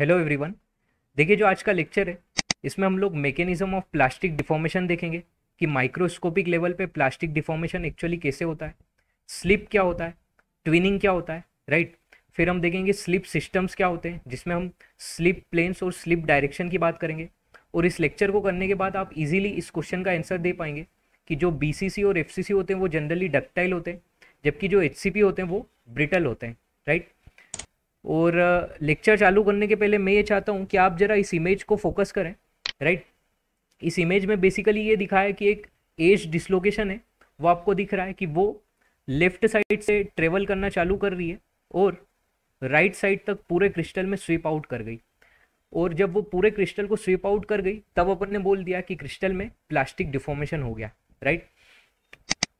Hello everyone देखिए जो आज का लेक्चर है इसमें हम लोग मेकेनिज्म ऑफ प्लास्टिक डिफॉर्मेशन देखेंगे कि माइक्रोस्कोपिक लेवल पे प्लास्टिक डिफॉर्मेशन एक्चुअली कैसे होता है स्लिप क्या होता है ट्विनिंग क्या होता है राइट फिर हम देखेंगे स्लिप सिस्टम्स क्या होते हैं जिसमें हम स्लिप प्लेन्स और स्लिप डायरेक्शन की बात करेंगे और इस लेक्चर को करने के बाद आप इजीली इस क्वेश्चन का आंसर दे पाएंगे कि जो बीसीसी और एफसीसी होते हैं वो जनरली डक्टाइल होते हैं जबकि जो एचसीपी होते हैं वो ब्रिटल होते हैं राइट और लेक्चर चालू करने के पहले मैं ये चाहता हूँ कि आप ज़रा इस इमेज को फोकस करें राइट इस इमेज में बेसिकली ये दिखा है कि एक एज डिसलोकेशन है वो आपको दिख रहा है कि वो लेफ्ट साइड से ट्रेवल करना चालू कर रही है और राइट साइड तक पूरे क्रिस्टल में स्वीप आउट कर गई और जब वो पूरे क्रिस्टल को स्वीप आउट कर गई तब अपन ने बोल दिया कि क्रिस्टल में प्लास्टिक डिफॉर्मेशन हो गया राइट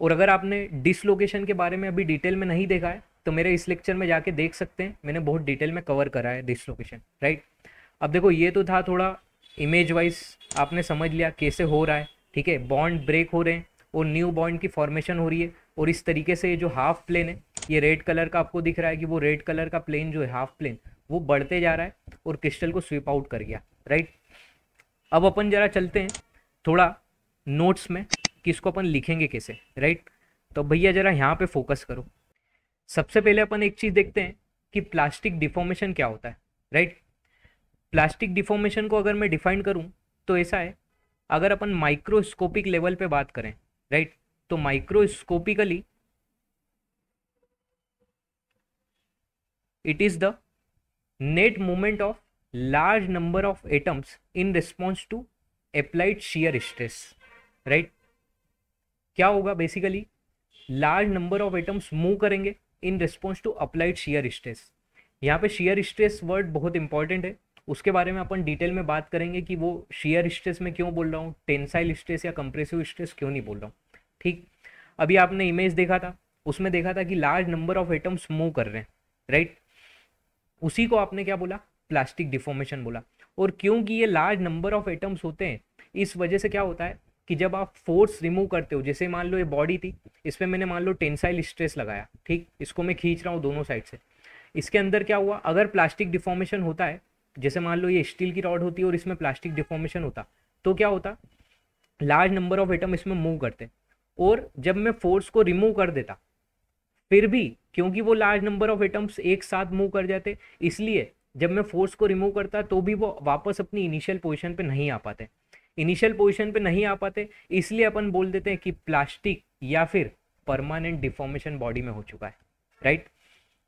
और अगर आपने डिसलोकेशन के बारे में अभी डिटेल में नहीं देखा है तो मेरे इस लेक्चर में जाके देख सकते हैं मैंने बहुत डिटेल में कवर करा है डिसलोकेशन राइट अब देखो ये तो था थोड़ा इमेज वाइज आपने समझ लिया कैसे हो रहा है ठीक है बॉन्ड ब्रेक हो रहे हैं और न्यू बॉन्ड की फॉर्मेशन हो रही है और इस तरीके से जो हाफ प्लेन है ये रेड कलर का आपको दिख रहा है कि वो रेड कलर का प्लेन जो है हाफ प्लेन वो बढ़ते जा रहा है और क्रिस्टल को स्वीप आउट कर गया राइट अब अपन जरा चलते हैं थोड़ा नोट्स में कि इसको अपन लिखेंगे कैसे राइट तो भैया जरा यहाँ पे फोकस करो सबसे पहले अपन एक चीज़ देखते हैं कि प्लास्टिक डिफॉर्मेशन क्या होता है राइट प्लास्टिक डिफॉर्मेशन को अगर मैं डिफाइन करूं तो ऐसा है अगर अपन माइक्रोस्कोपिक लेवल पे बात करें राइट तो microscopically it is the net movement of large number of atoms in response to applied shear stress right क्या होगा basically large number of atoms move करेंगे in response to applied shear stress यहाँ पे shear stress word बहुत important है उसके बारे में अपन डिटेल में बात करेंगे कि वो शेयर स्ट्रेस में क्यों बोल रहा हूँ टेंसाइल स्ट्रेस या कंप्रेसिव स्ट्रेस क्यों नहीं बोल रहा हूँ ठीक अभी आपने इमेज देखा था उसमें देखा था कि large number of atoms move कर रहे हैं राइट उसी को आपने क्या बोला प्लास्टिक डिफॉर्मेशन बोला और क्योंकि ये लार्ज नंबर ऑफ एटम्स होते हैं इस वजह से क्या होता है कि जब आप फोर्स रिमूव करते हो जैसे मान लो ये बॉडी थी इस पर मैंने मान लो टेंसाइल स्ट्रेस लगाया ठीक इसको मैं खींच रहा हूँ दोनों साइड से इसके अंदर क्या हुआ अगर प्लास्टिक डिफॉर्मेशन होता है जैसे मान लो ये स्टील की रॉड होती है और इसमें प्लास्टिक डिफॉर्मेशन होता तो क्या होता लार्ज नंबर ऑफ एटम इसमें मूव करते और जब मैं फोर्स को रिमूव कर देता फिर भी क्योंकि वो लार्ज नंबर ऑफ एटम्स एक साथ मूव कर जाते इसलिए जब मैं फोर्स को रिमूव करता तो भी वो वापस अपनी इनिशियल पोजिशन पर नहीं आ पाते इनिशियल पोजिशन पर नहीं आ पाते इसलिए अपन बोल देते हैं कि प्लास्टिक या फिर परमानेंट डिफॉर्मेशन बॉडी में हो चुका है राइट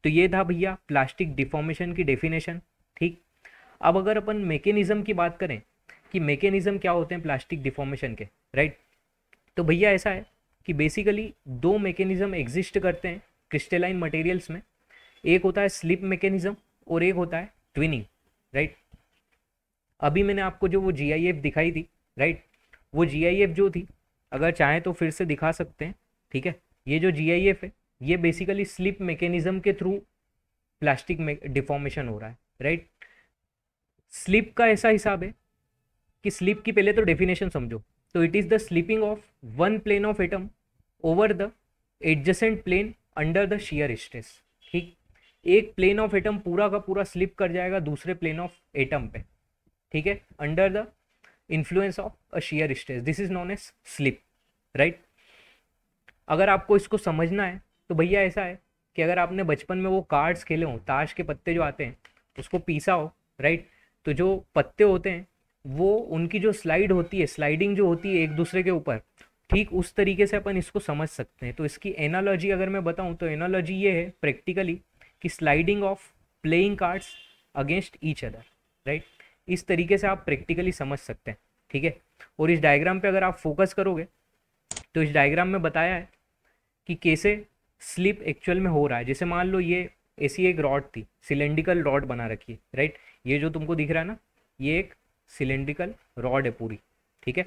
तो ये था भैया प्लास्टिक डिफॉर्मेशन की डेफिनेशन ठीक अब अगर अपन मैकेनिज्म की बात करें कि मैकेनिज्म क्या होते हैं प्लास्टिक डिफॉर्मेशन के राइट तो भैया ऐसा है कि बेसिकली दो मैकेनिज्म एग्जिस्ट करते हैं क्रिस्टेलाइन मटेरियल्स में एक होता है स्लिप मैकेनिज्म और एक होता है ट्विनिंग राइट अभी मैंने आपको जो वो जी दिखाई थी राइट वो जी जो थी अगर चाहें तो फिर से दिखा सकते हैं ठीक है ये जो जी है ये बेसिकली स्लिप मैकेनिज्म के थ्रू प्लास्टिक में डिफॉर्मेशन हो रहा है राइट स्लिप का ऐसा हिसाब है कि स्लिप की पहले तो डेफिनेशन समझो तो it is the slipping of one plane of atom over the adjacent plane under the shear stress ठीक एक प्लेन ऑफ एटम पूरा का पूरा स्लिप कर जाएगा दूसरे प्लेन ऑफ एटम पे ठीक है under the influence of a shear stress this is known as slip right अगर आपको इसको समझना है तो भैया ऐसा है कि अगर आपने बचपन में वो कार्ड्स खेले हों ताश के पत्ते जो आते हैं उसको पीसा हो राइट तो जो पत्ते होते हैं वो उनकी जो स्लाइड होती है स्लाइडिंग जो होती है एक दूसरे के ऊपर ठीक उस तरीके से अपन इसको समझ सकते हैं तो इसकी एनालॉजी अगर मैं बताऊं तो एनालॉजी ये है प्रैक्टिकली कि sliding of playing cards against each other right इस तरीके से आप प्रैक्टिकली समझ सकते हैं ठीक है और इस डायग्राम पे अगर आप फोकस करोगे तो इस डायग्राम में बताया है कि कैसे स्लिप एक्चुअल में हो रहा है जैसे मान लो ये ऐसी एक रॉड थी सिलेंड्रिकल रॉड बना रखी है राइट ये जो तुमको दिख रहा है ना ये एक सिलेंड्रिकल रॉड है पूरी ठीक है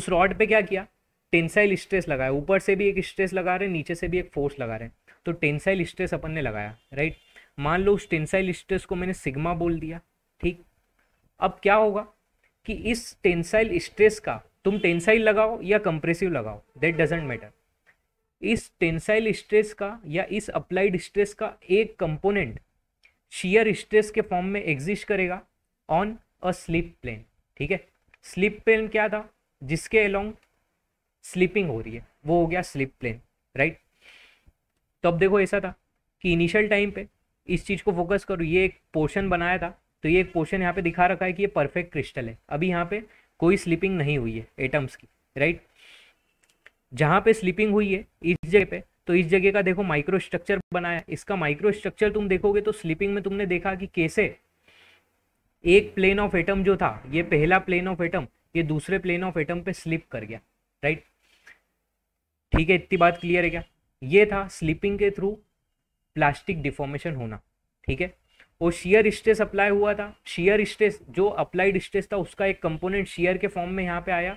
उस रॉड पे क्या किया टेंसाइल स्ट्रेस लगाया ऊपर से भी एक स्ट्रेस लगा रहे हैं नीचे से भी एक फोर्स लगा रहे हैं तो टेंसाइल स्ट्रेस अपन ने लगाया राइट मान लो उस टेंसाइल स्ट्रेस को मैंने सिग्मा बोल दिया ठीक अब क्या होगा कि इस टेंसाइल स्ट्रेस का तुम टेंसाइल लगाओ या कंप्रेसिव लगाओ दैट डजेंट मैटर इस टेंसाइल स्ट्रेस का या इस अप्लाइड स्ट्रेस का एक कंपोनेंट शीयर स्ट्रेस के फॉर्म में एग्जिस्ट करेगा ऑन अ स्लिप प्लेन ठीक है स्लिप प्लेन क्या था जिसके अलोंग स्लीपिंग हो रही है वो हो गया स्लिप प्लेन राइट तो अब देखो ऐसा था कि इनिशियल टाइम पे इस चीज़ को फोकस करो ये एक पोर्शन बनाया था तो ये पोर्शन यहाँ पे दिखा रखा है कि ये परफेक्ट क्रिस्टल है अभी यहाँ पे कोई स्लिपिंग नहीं हुई है एटम्स की राइट जहाँ पे स्लिपिंग हुई है इस जगह पे तो इस जगह का देखो माइक्रो स्ट्रक्चर बनाया इसका माइक्रो स्ट्रक्चर तुम देखोगे तो स्लिपिंग में तुमने देखा कि कैसे एक प्लेन ऑफ एटम जो था ये पहला प्लेन ऑफ एटम ये दूसरे प्लेन ऑफ एटम पे स्लिप कर गया राइट ठीक है इतनी बात क्लियर है क्या ये था स्लिपिंग के थ्रू प्लास्टिक डिफॉर्मेशन होना ठीक है वो शेयर स्ट्रेस अप्लाई हुआ था शेयर स्ट्रेस जो अप्लाइड स्ट्रेस था उसका एक कंपोनेंट शेयर के फॉर्म में यहाँ पे आया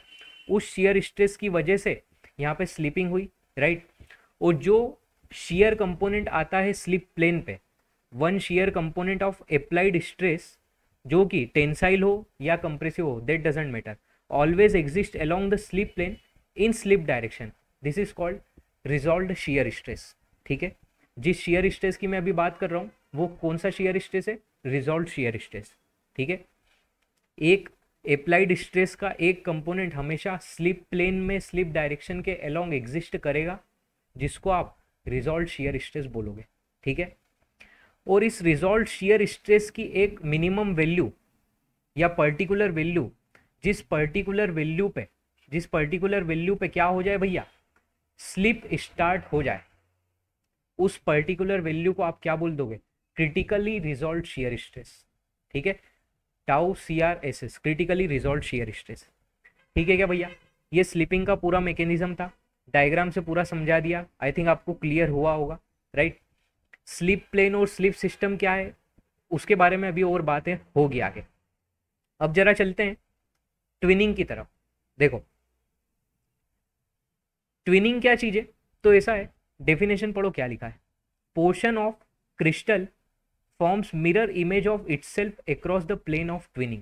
उस शेयर स्ट्रेस की वजह से यहाँ पे स्लिपिंग हुई राइट और जो शेयर कंपोनेंट आता है स्लिप प्लेन पे one shear component of applied stress जो कि टेंसाइल हो या कंप्रेसिव हो that doesn't matter always exist along the slip plane in slip direction this is called resolve shear stress ठीक है जिस शेयर स्ट्रेस की मैं अभी बात कर रहा हूँ वो कौन सा शेयर स्ट्रेस है रिजॉल्व शेयर स्ट्रेस ठीक है एक अप्लाइड स्ट्रेस का एक कंपोनेंट हमेशा स्लिप प्लेन में स्लिप डायरेक्शन के अलोंग एग्जिस्ट करेगा जिसको आप रिजॉल्व शेयर स्ट्रेस बोलोगे ठीक है और इस रिजॉल्व शेयर स्ट्रेस की एक मिनिमम वैल्यू या पर्टिकुलर वैल्यू जिस पर्टिकुलर वैल्यू पे जिस पर्टिकुलर वैल्यू पे क्या हो जाए भैया स्लिप स्टार्ट हो जाए उस पर्टिकुलर वैल्यू को आप क्या बोल दोगे क्रिटिकली रिजोल्व शेयर स्ट्रेस ठीक है tau C R S S critically resolve shear stress ठीक है क्या भैया ये स्लिपिंग का पूरा मैकेनिज्म था डायग्राम से पूरा समझा दिया आई थिंक आपको क्लियर हुआ होगा राइट स्लिप प्लेन और स्लिप सिस्टम क्या है उसके बारे में अभी और बातें होगी आगे अब जरा चलते हैं ट्विनिंग की तरफ देखो ट्विनिंग क्या चीज़ है तो ऐसा है डेफिनेशन पढ़ो क्या लिखा है portion of crystal forms mirror image of itself across the plane of twinning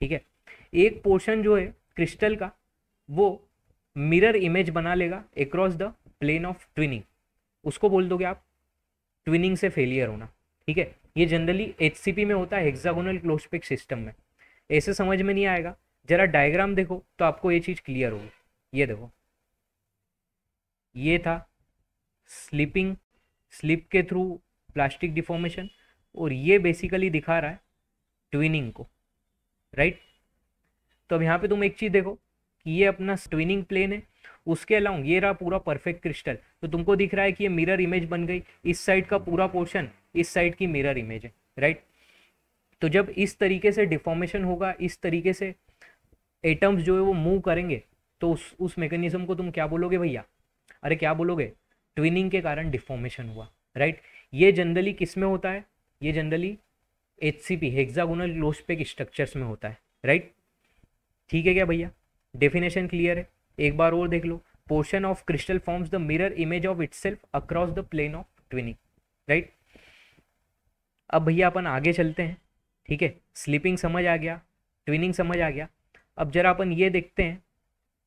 ठीक है एक पोर्शन जो है क्रिस्टल का वो मिरर इमेज बना लेगा across the plane of twinning उसको बोल दोगे आप ट्विनिंग से फेलियर होना ठीक है ये जनरली एच में होता है हेक्सागोनल क्लोजपिक सिस्टम में ऐसे समझ में नहीं आएगा जरा डायग्राम देखो तो आपको ये चीज़ क्लियर होगी ये देखो ये था स्लिपिंग स्लिप के थ्रू प्लास्टिक डिफॉर्मेशन और ये बेसिकली दिखा रहा है ट्विनिंग को राइट तो अब यहाँ पे तुम एक चीज़ देखो कि ये अपना ट्विनिंग प्लेन है उसके अलावा ये रहा पूरा परफेक्ट क्रिस्टल तो तुमको दिख रहा है कि ये मिरर इमेज बन गई इस साइड का पूरा पोर्शन इस साइड की मिरर इमेज है राइट तो जब इस तरीके से डिफॉर्मेशन होगा इस तरीके से एटम्स जो है वो मूव करेंगे तो उस उस मेकेनिज्म को तुम क्या बोलोगे भैया अरे क्या बोलोगे ट्विनिंग के कारण डिफॉर्मेशन हुआ राइट ये जनरली किस में होता है ये generally H C P hexagonal close packed structures में होता है राइट ठीक है क्या भैया डेफिनेशन क्लियर है एक बार और देख लो portion of crystal forms the mirror image of itself across the plane of twinning right अब भैया अपन आगे चलते हैं ठीक है स्लिपिंग समझ आ गया ट्विनिंग समझ आ गया अब जरा अपन ये देखते हैं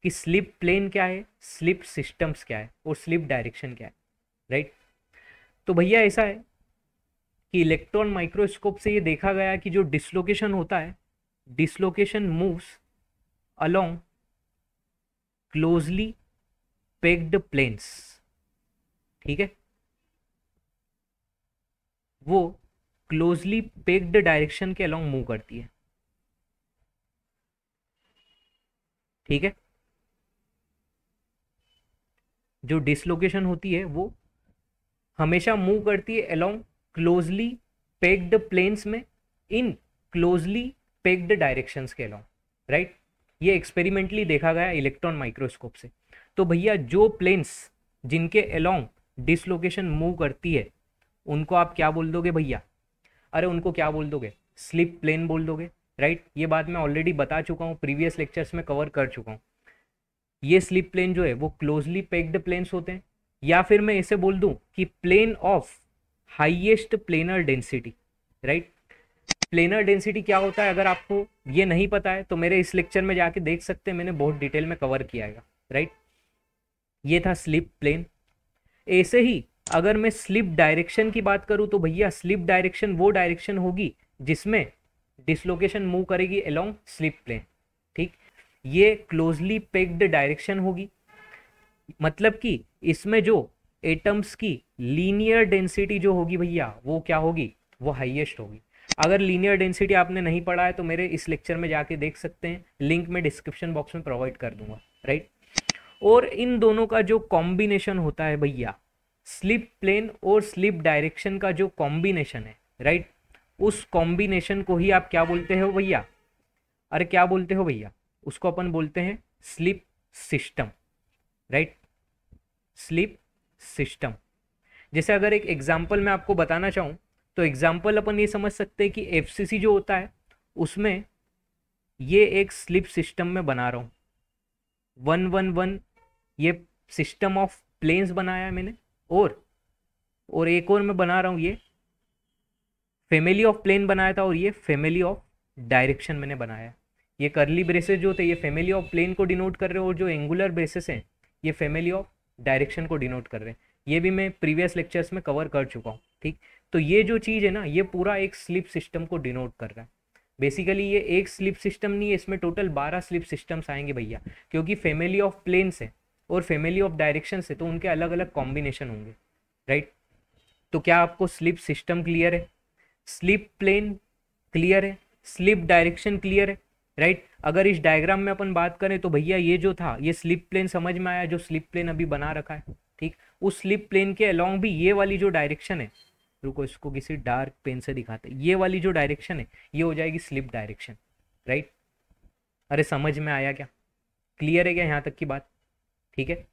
कि स्लिप प्लेन क्या है स्लिप सिस्टम्स क्या है और स्लिप डायरेक्शन क्या है राइट तो भैया ऐसा है कि इलेक्ट्रॉन माइक्रोस्कोप से ये देखा गया कि जो डिसलोकेशन होता है dislocation moves along closely packed planes ठीक है वो क्लोजली पेग्ड डायरेक्शन के अलोंग मूव करती है ठीक है जो डिसलोकेशन होती है वो हमेशा मूव करती है अलोंग क्लोजली पेक्ड प्लेन्स में इन क्लोजली पेक्ड डायरेक्शन के कहलाऊँ राइट ये एक्सपेरिमेंटली देखा गया इलेक्ट्रॉन माइक्रोस्कोप से तो भैया जो प्लेन्स जिनके अलोंग डिसलोकेशन मूव करती है उनको आप क्या बोल दोगे भैया अरे उनको क्या बोल दोगे स्लिप प्लेन बोल दोगे राइट ये बात मैं ऑलरेडी बता चुका हूँ प्रीवियस लेक्चर्स में कवर कर चुका हूँ ये स्लिप प्लेन जो है वो क्लोजली पेक्ड प्लेन्स होते हैं या फिर मैं इसे बोल दूँ कि plane of highest planar density right planar density क्या होता है अगर आपको ये नहीं पता है तो मेरे इस लेक्चर में जाके देख सकते हैं मैंने बहुत डिटेल में कवर किया है राइट ये था स्लिप प्लेन ऐसे ही अगर मैं स्लिप डायरेक्शन की बात करूँ तो भैया स्लिप डायरेक्शन वो डायरेक्शन होगी जिसमें डिसलोकेशन मूव करेगी अलोंग स्लिप प्लेन ठीक ये क्लोजली पेक्ड डायरेक्शन होगी मतलब कि इसमें जो एटम्स की लीनियर डेंसिटी जो होगी भैया वो क्या होगी वो हाईएस्ट होगी अगर लीनियर डेंसिटी आपने नहीं पढ़ा है तो मेरे इस लेक्चर में जाके देख सकते हैं लिंक में डिस्क्रिप्शन बॉक्स में प्रोवाइड कर दूंगा राइट और इन दोनों का जो कॉम्बिनेशन होता है भैया स्लिप प्लेन और स्लिप डायरेक्शन का जो कॉम्बिनेशन है राइट उस कॉम्बिनेशन को ही आप क्या बोलते हो भैया अरे क्या बोलते हो भैया उसको अपन बोलते हैं slip system right slip system जैसे अगर एक एग्जाम्पल मैं आपको बताना चाहूँ तो एग्जाम्पल अपन ये समझ सकते हैं कि एफ जो होता है उसमें ये एक स्लिप सिस्टम में बना रहा हूँ वन वन वन ये सिस्टम ऑफ प्लेन्स बनाया मैंने और और एक और मैं बना रहा हूँ ये फैमिली ऑफ प्लेन बनाया था और ये फैमिली ऑफ डायरेक्शन मैंने बनाया ये करली ब्रेसेस जो थे ये फैमिली ऑफ प्लेन को डिनोट कर रहे हो और जो एंगुलर ब्रेसेस हैं ये फैमिली ऑफ डायरेक्शन को डिनोट कर रहे हैं ये भी मैं प्रीवियस लेक्चर्स में कवर कर चुका हूँ ठीक तो ये जो चीज़ है ना ये पूरा एक स्लिप सिस्टम को डिनोट कर रहा है बेसिकली ये एक स्लिप सिस्टम नहीं है इसमें टोटल बारह स्लिप सिस्टम्स आएंगे भैया क्योंकि फैमिली ऑफ प्लेन्स है और फैमिली ऑफ डायरेक्शन है तो उनके अलग अलग कॉम्बिनेशन होंगे राइट तो क्या आपको स्लिप सिस्टम क्लियर है स्लिप प्लेन क्लियर है स्लिप डायरेक्शन क्लियर है राइट अगर इस डायग्राम में अपन बात करें तो भैया ये जो था ये स्लिप प्लेन समझ में आया जो स्लिप प्लेन अभी बना रखा है ठीक उस स्लिप प्लेन के अलॉन्ग भी ये वाली जो डायरेक्शन है रुको इसको किसी डार्क पेन से दिखाते ये वाली जो डायरेक्शन है ये हो जाएगी स्लिप डायरेक्शन राइट अरे समझ में आया क्या क्लियर है क्या यहाँ तक की बात ठीक है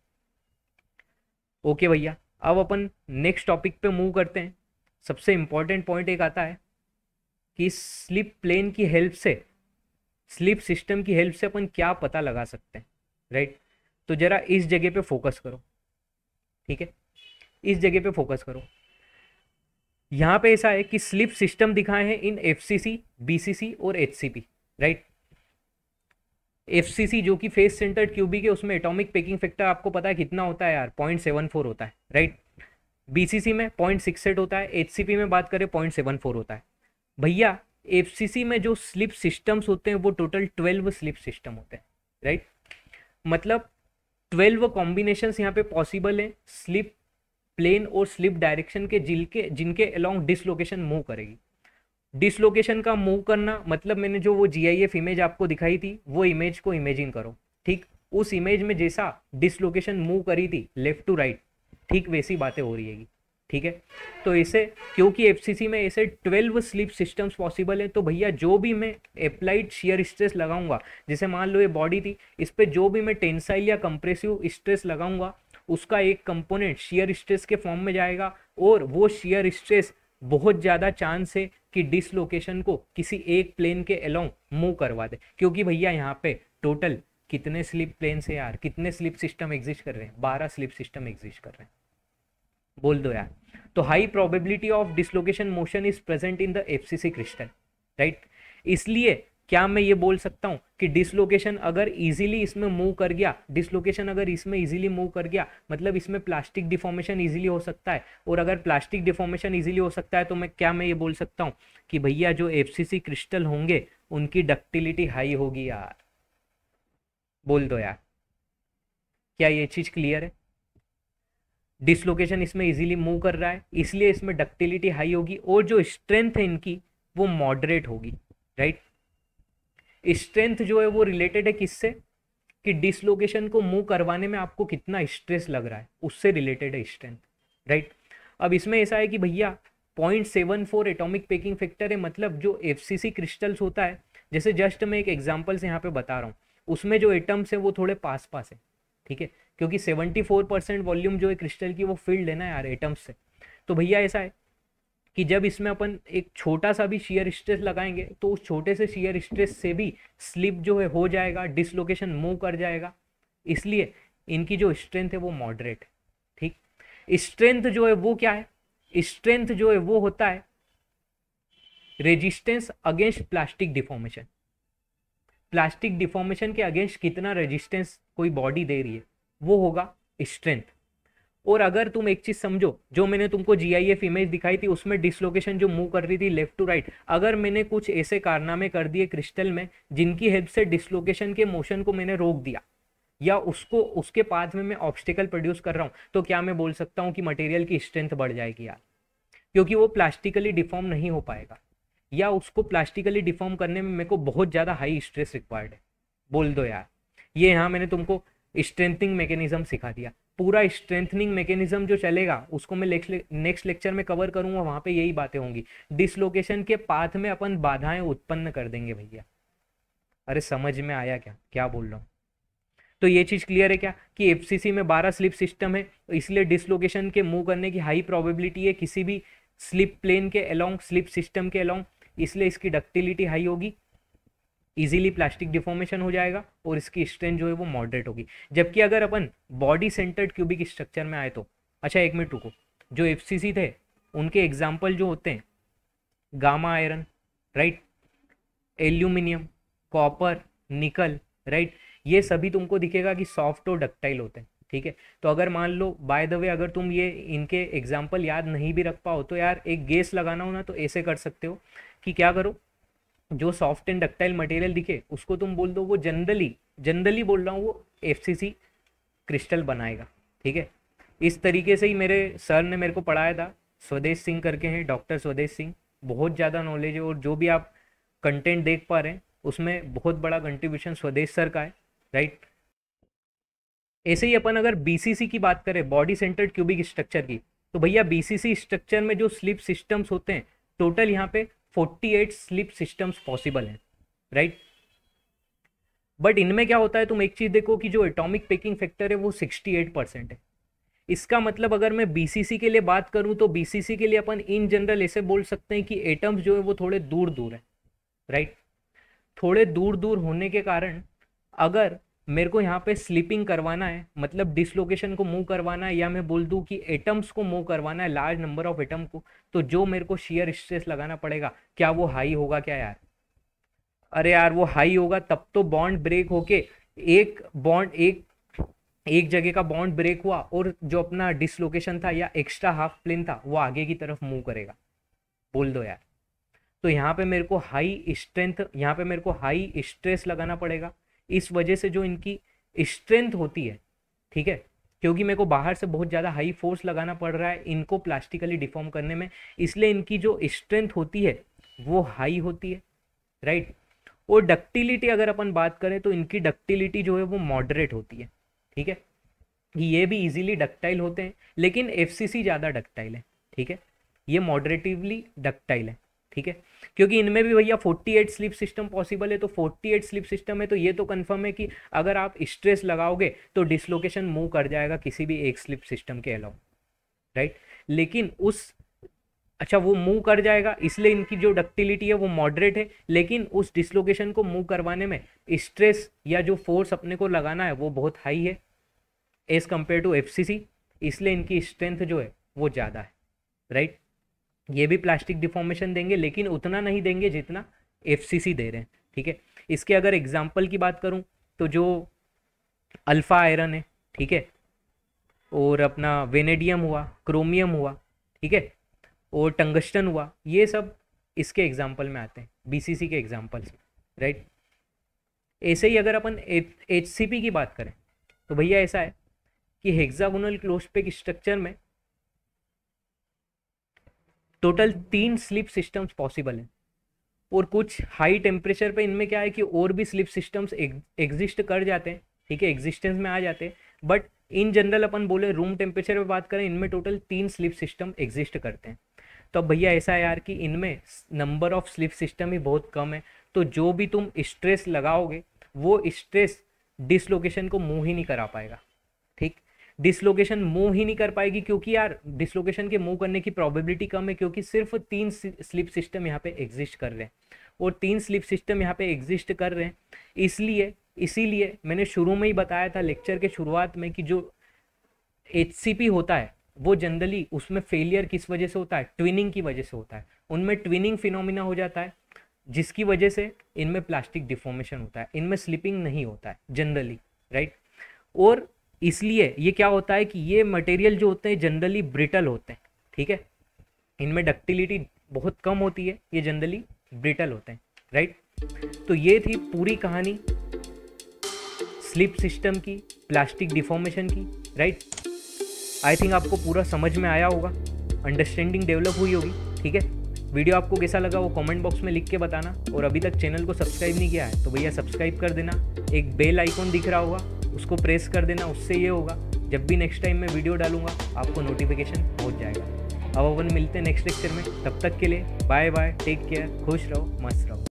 ओके भैया अब अपन नेक्स्ट टॉपिक पे मूव करते हैं सबसे इंपॉर्टेंट पॉइंट एक आता है कि स्लिप प्लेन की हेल्प से स्लीप सिस्टम की हेल्प से अपन क्या पता लगा सकते हैं राइट तो ज़रा इस जगह पे फोकस करो ठीक है इस जगह पे फोकस करो यहाँ पे ऐसा है कि स्लिप सिस्टम दिखाए हैं इन एफ बीसीसी और एच राइट एफ जो कि फेस सेंटर्ड क्यूबी के उसमें एटॉमिक पैकिंग फैक्टर आपको पता है कितना होता है यार पॉइंट सेवन फोर होता है राइट बीसीसी में पॉइंट सिक्स एट होता है एच में बात करें पॉइंट सेवन फोर होता है भैया एफ में जो स्लिप सिस्टम्स होते हैं वो टोटल ट्वेल्व स्लिप सिस्टम होते हैं राइट मतलब ट्वेल्व कॉम्बिनेशन यहाँ पे पॉसिबल हैं स्लिप प्लेन और स्लिप डायरेक्शन के जिनके जिनके अलॉन्ग डिसलोकेशन मूव करेगी डिसलोकेशन का मूव करना मतलब मैंने जो वो जी आई एफ इमेज आपको दिखाई थी वो इमेज को इमेजिन करो ठीक उस इमेज में जैसा डिसलोकेशन मूव करी थी लेफ्ट टू राइट ठीक वैसी बातें हो रही है ठीक है तो इसे क्योंकि एफ में ऐसे 12 स्लिप सिस्टम्स पॉसिबल हैं तो भैया जो भी मैं अप्लाइड शेयर स्ट्रेस लगाऊंगा जैसे मान लो ये बॉडी थी इस पर जो भी मैं टेंसाइल या कंप्रेसिव स्ट्रेस लगाऊंगा उसका एक कंपोनेंट शेयर स्ट्रेस के फॉर्म में जाएगा और वो शेयर स्ट्रेस बहुत ज़्यादा चांस है कि डिसलोकेशन को किसी एक प्लेन के अलोंग मूव करवा दे क्योंकि भैया यहाँ पे टोटल कितने स्लिप प्लेन है यार कितने स्लिप सिस्टम एग्जिस्ट कर रहे हैं बारह स्लिप सिस्टम एग्जिस्ट कर रहे हैं बोल दो यार तो high probability of dislocation motion is present in the C crystal right इसलिए क्या मैं ये बोल सकता हूँ कि डिसलोकेशन अगर इजीली इसमें मूव कर गया डिसलोकेशन अगर इसमें इजीली मूव कर गया मतलब इसमें प्लास्टिक डिफॉर्मेशन इजीली हो सकता है और अगर प्लास्टिक डिफॉर्मेशन इजीली हो सकता है तो मैं क्या मैं ये बोल सकता हूँ कि भैया जो एफसीसी क्रिस्टल होंगे उनकी डक्टिलिटी हाई होगी यार बोल दो यार क्या ये चीज़ क्लियर है डिसलोकेशन इसमें इजीली मूव कर रहा है इसलिए इसमें डक्टिलिटी हाई होगी और जो स्ट्रेंथ है इनकी वो मॉडरेट होगी राइट स्ट्रेंथ जो है वो रिलेटेड है किससे कि डिसलोकेशन को मूव करवाने में आपको कितना स्ट्रेस लग रहा है उससे रिलेटेड है स्ट्रेंथ राइट अब इसमें ऐसा है कि भैया point seven four atomic packing factor है मतलब जो एफ क्रिस्टल्स होता है जैसे जस्ट मैं एक एग्जाम्पल से यहाँ पे बता रहा हूँ उसमें जो एटम्स हैं वो थोड़े पास पास है ठीक है क्योंकि 74 परसेंट वॉल्यूम जो है क्रिस्टल की वो फील्ड है ना यार एटम्स से तो भैया ऐसा है कि जब इसमें अपन एक छोटा सा भी शेयर स्ट्रेस लगाएंगे तो उस छोटे से शेयर स्ट्रेस से भी स्लिप जो है हो जाएगा डिसलोकेशन मूव कर जाएगा इसलिए इनकी जो स्ट्रेंथ है वो मॉडरेट ठीक स्ट्रेंथ जो है वो क्या है स्ट्रेंथ जो है वो होता है resistance against plastic deformation plastic deformation के अगेंस्ट कितना रेजिस्टेंस कोई बॉडी दे रही है वो होगा स्ट्रेंथ और अगर तुम एक चीज़ समझो जो मैंने तुमको जी आई एफ इमेज दिखाई थी उसमें डिसलोकेशन जो मूव कर रही थी लेफ्ट टू राइट अगर मैंने कुछ ऐसे कारनामे कर दिए क्रिस्टल में जिनकी हेल्प से डिसलोकेशन के मोशन को मैंने रोक दिया या उसको उसके पाथ में मैं ऑब्स्टिकल प्रोड्यूस कर रहा हूं तो क्या मैं बोल सकता हूं कि मटेरियल की स्ट्रेंथ बढ़ जाएगी यार क्योंकि वो प्लास्टिकली डिफॉर्म नहीं हो पाएगा या उसको प्लास्टिकली डिफॉर्म करने में मेरे को बहुत ज़्यादा हाई स्ट्रेस रिक्वायर्ड है बोल दो यार ये यहां मैंने तुमको स्ट्रेंथनिंग मैकेनिज्म सिखा दिया पूरा स्ट्रेंथनिंग मैकेनिज्म जो चलेगा उसको मैं नेक्स्ट लेक्चर में कवर करूंगा वहां पे यही बातें होंगी डिसलोकेशन के पाथ में अपन बाधाएं उत्पन्न कर देंगे भैया अरे समझ में आया क्या क्या बोल रहा हूँ तो ये चीज़ क्लियर है क्या कि एफसीसी में बारह स्लिप सिस्टम है इसलिए डिसलोकेशन के मूव करने की हाई प्रॉबेबिलिटी है किसी भी स्लिप प्लेन के अलोंग स्लिप सिस्टम के अलोंग इसलिए इसकी डक्टिलिटी हाई होगी इजीली प्लास्टिक डिफॉर्मेशन हो जाएगा और इसकी स्ट्रेंथ जो है वो मॉडरेट होगी जबकि अगर अपन बॉडी सेंटर्ड क्यूबिक स्ट्रक्चर में आए तो अच्छा एक मिनट रुको जो एफ थे उनके एग्जाम्पल जो होते हैं gamma iron right aluminium copper nickel right ये सभी तुमको दिखेगा कि सॉफ्ट और डक्टाइल होते हैं ठीक है तो अगर मान लो बाय द वे अगर तुम ये इनके एग्जाम्पल याद नहीं भी रख पाओ तो यार एक गेस लगाना हो ना तो ऐसे कर सकते हो कि क्या करो जो सॉफ्ट एंड डक्टाइल मटेरियल दिखे उसको तुम बोल दो वो जनरली जनरली बोल रहा हूँ वो एफ क्रिस्टल बनाएगा ठीक है इस तरीके से ही मेरे सर ने मेरे को पढ़ाया था स्वदेश सिंह करके हैं डॉक्टर स्वदेश सिंह बहुत ज़्यादा नॉलेज है और जो भी आप कंटेंट देख पा रहे हैं उसमें बहुत बड़ा कंट्रीब्यूशन स्वदेश सर का है राइट ऐसे ही अपन अगर बीसीसी की बात करें बॉडी सेंटर्ड क्यूबिक स्ट्रक्चर की तो भैया बीसीसी स्ट्रक्चर में जो स्लिप सिस्टम्स होते हैं टोटल यहाँ पे 48 स्लिप सिस्टम्स पॉसिबल हैं राइट बट इनमें क्या होता है तुम एक चीज़ देखो कि जो एटॉमिक पेकिंग फैक्टर है वो 68 परसेंट है इसका मतलब अगर मैं बीसीसी के लिए बात करूं तो बीसीसी के लिए अपन इन जनरल ऐसे बोल सकते हैं कि एटम्स जो है वो थोड़े दूर दूर है राइट right? थोड़े दूर दूर होने के कारण अगर मेरे को यहाँ पे स्लिपिंग करवाना है मतलब डिसलोकेशन को मूव करवाना है या मैं बोल दूँ कि एटम्स को मूव करवाना है लार्ज नंबर ऑफ एटम को तो जो मेरे को शेयर स्ट्रेस लगाना पड़ेगा क्या वो हाई होगा क्या यार अरे यार वो हाई होगा तब तो बॉन्ड ब्रेक होके एक बॉन्ड एक एक जगह का बॉन्ड ब्रेक हुआ और जो अपना डिसलोकेशन था या एक्स्ट्रा हाफ प्लेन था वो आगे की तरफ मूव करेगा बोल दो यार तो यहाँ पे मेरे को हाई स्ट्रेंथ यहाँ पे मेरे को हाई स्ट्रेस लगाना पड़ेगा इस वजह से जो इनकी स्ट्रेंथ होती है ठीक है क्योंकि मेरे को बाहर से बहुत ज़्यादा हाई फोर्स लगाना पड़ रहा है इनको प्लास्टिकली डिफॉर्म करने में इसलिए इनकी जो स्ट्रेंथ होती है वो हाई होती है राइट और डक्टिलिटी अगर अपन बात करें तो इनकी डक्टिलिटी जो है वो मॉडरेट होती है ठीक है ये भी इजीली डक्टाइल होते हैं लेकिन एफ ज़्यादा डक्टाइल है ठीक है ये मॉडरेटिवली डक्टाइल है ठीक है क्योंकि इनमें भी भैया 48 स्लीप सिस्टम पॉसिबल है तो 48 स्लीप सिस्टम है तो ये तो कंफर्म है कि अगर आप स्ट्रेस लगाओगे तो डिसलोकेशन मूव कर जाएगा किसी भी एक स्लीप सिस्टम के अलाउ राइट लेकिन उस अच्छा वो मूव कर जाएगा इसलिए इनकी जो डक्टिलिटी है वो मॉडरेट है लेकिन उस डिसलोकेशन को मूव करवाने में स्ट्रेस या जो फोर्स अपने को लगाना है वो बहुत हाई है एज़ कम्पेयर टू एफ इसलिए इनकी स्ट्रेंथ जो है वो ज़्यादा है राइट ये भी प्लास्टिक डिफॉर्मेशन देंगे लेकिन उतना नहीं देंगे जितना एफ दे रहे हैं ठीक है इसके अगर एग्जाम्पल की बात करूँ तो जो अल्फ़ा आयरन है ठीक है और अपना वेनेडियम हुआ क्रोमियम हुआ ठीक है और टंगस्टन हुआ ये सब इसके एग्जाम्पल में आते हैं बीसीसी के एग्जाम्पल्स में राइट ऐसे ही अगर अपन एच की बात करें तो भैया ऐसा है कि हेक्सागोनल क्लोज पेक स्ट्रक्चर में टोटल तीन स्लिप सिस्टम्स पॉसिबल हैं और कुछ हाई टेम्परेचर पे इनमें क्या है कि और भी स्लिप सिस्टम्स एग्जिस्ट कर जाते हैं ठीक है एग्जिस्टेंस में आ जाते हैं बट इन जनरल अपन बोले रूम टेम्परेचर पे बात करें इनमें टोटल तीन स्लिप सिस्टम एग्जिस्ट करते हैं तो अब भैया ऐसा यार कि इनमें नंबर ऑफ स्लिप सिस्टम ही बहुत कम है तो जो भी तुम स्ट्रेस लगाओगे वो स्ट्रेस डिसलोकेशन को मूव ही नहीं करा पाएगा ठीक डिसलोकेशन मूव ही नहीं कर पाएगी क्योंकि यार डिसलोकेशन के मूव करने की प्रोबेबिलिटी कम है क्योंकि सिर्फ तीन स्लिप सिस्टम यहाँ पे एग्जिस्ट कर रहे हैं और तीन स्लिप सिस्टम यहाँ पे एग्जिस्ट कर रहे हैं इसलिए इसीलिए मैंने शुरू में ही बताया था लेक्चर के शुरुआत में कि जो एच होता है वो जनरली उसमें फेलियर किस वजह से होता है ट्विनिंग की वजह से होता है उनमें ट्विनिंग फिनोमिना हो जाता है जिसकी वजह से इनमें प्लास्टिक डिफॉर्मेशन होता है इनमें स्लिपिंग नहीं होता है जनरली राइट और इसलिए ये क्या होता है कि ये मटेरियल जो होते हैं जनरली ब्रिटल होते हैं ठीक है इनमें डक्टिलिटी बहुत कम होती है ये जनरली ब्रिटल होते हैं राइट तो ये थी पूरी कहानी स्लिप सिस्टम की प्लास्टिक डिफॉर्मेशन की राइट आई थिंक आपको पूरा समझ में आया होगा अंडरस्टैंडिंग डेवलप हुई होगी ठीक है वीडियो आपको कैसा लगा वो कमेंट बॉक्स में लिख के बताना और अभी तक चैनल को सब्सक्राइब नहीं किया है तो भैया सब्सक्राइब कर देना एक बेल आइकॉन दिख रहा होगा उसको प्रेस कर देना उससे ये होगा जब भी नेक्स्ट टाइम मैं वीडियो डालूंगा आपको नोटिफिकेशन पहुँच जाएगा अब अपन मिलते हैं नेक्स्ट लेक्चर में तब तक के लिए बाय बाय टेक केयर खुश रहो मस्त रहो